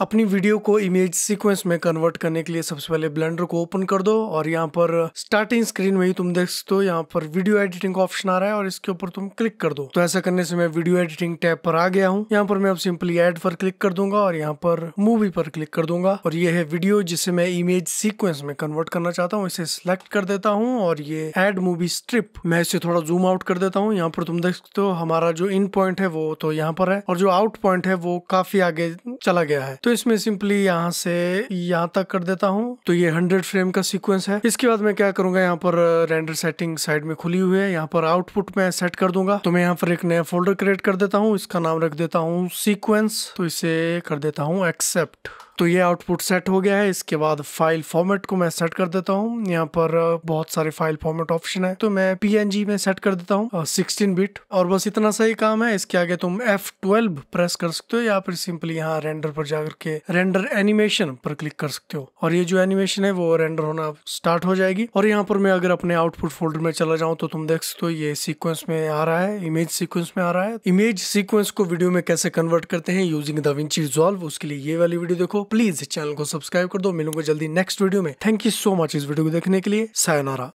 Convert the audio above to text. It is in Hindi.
अपनी वीडियो को इमेज सीक्वेंस में कन्वर्ट करने के लिए सबसे पहले ब्लेंडर को ओपन कर दो और यहाँ पर स्टार्टिंग स्क्रीन में ही तुम देख सकते हो यहाँ पर वीडियो एडिटिंग का ऑप्शन आ रहा है और इसके ऊपर तुम क्लिक कर दो तो ऐसा करने से मैं वीडियो एडिटिंग टैब पर आ गया हूँ यहाँ पर मैं अब सिंपली एड पर क्लिक कर दूंगा और यहाँ पर मूवी पर क्लिक कर दूंगा और ये है वीडियो जिसे मैं इमेज सिक्वेंस में कन्वर्ट करना चाहता हूँ इसे सिलेक्ट कर देता हूँ और ये एड मूवी स्ट्रिप मैं इसे थोड़ा जूम आउट कर देता हूँ यहाँ पर तुम देख सकते हो हमारा जो इन पॉइंट है वो तो यहाँ पर है और जो आउट पॉइंट है वो काफी आगे चला गया है तो तो इसमें सिंपली यहाँ से यहाँ तक कर देता हूँ तो ये हंड्रेड फ्रेम का सीक्वेंस है इसके बाद मैं क्या करूंगा यहाँ पर रेंडर सेटिंग साइड में खुली हुई है यहाँ पर आउटपुट में सेट कर दूंगा तो मैं यहाँ पर एक नया फोल्डर क्रिएट कर देता हूँ इसका नाम रख देता हूँ सीक्वेंस तो इसे कर देता हूँ एक्सेप्ट तो ये आउटपुट सेट हो गया है इसके बाद फाइल फॉर्मेट को मैं सेट कर देता हूँ यहाँ पर बहुत सारे फाइल फॉर्मेट ऑप्शन है तो मैं पी में सेट कर देता हूँ सिक्सटीन बिट और बस इतना सही काम है इसके आगे तुम एफ ट्वेल्व प्रेस कर सकते हो या फिर सिंपली यहाँ रेंडर पर जाकर के रेंडर एनिमेशन पर क्लिक कर सकते हो और ये जो एनिमेशन है वो रेंडर होना स्टार्ट हो जाएगी और यहाँ पर मैं अगर अपने आउटपुट फोल्डर में चला जाऊं तो तुम देख सकते हो ये सीक्वेंस में आ रहा है इमेज सीक्वेंस में आ रहा है इमेज सीक्वेंस को वीडियो में कैसे कन्वर्ट करते हैं यूजिंग द विंची रिजॉल्व उसके लिए ये वाली वीडियो देखो प्लीज चैनल को सब्सक्राइब कर दो मिलूंगा जल्दी नेक्स्ट वीडियो में थैंक यू सो मच इस वीडियो को देखने के लिए सायनारा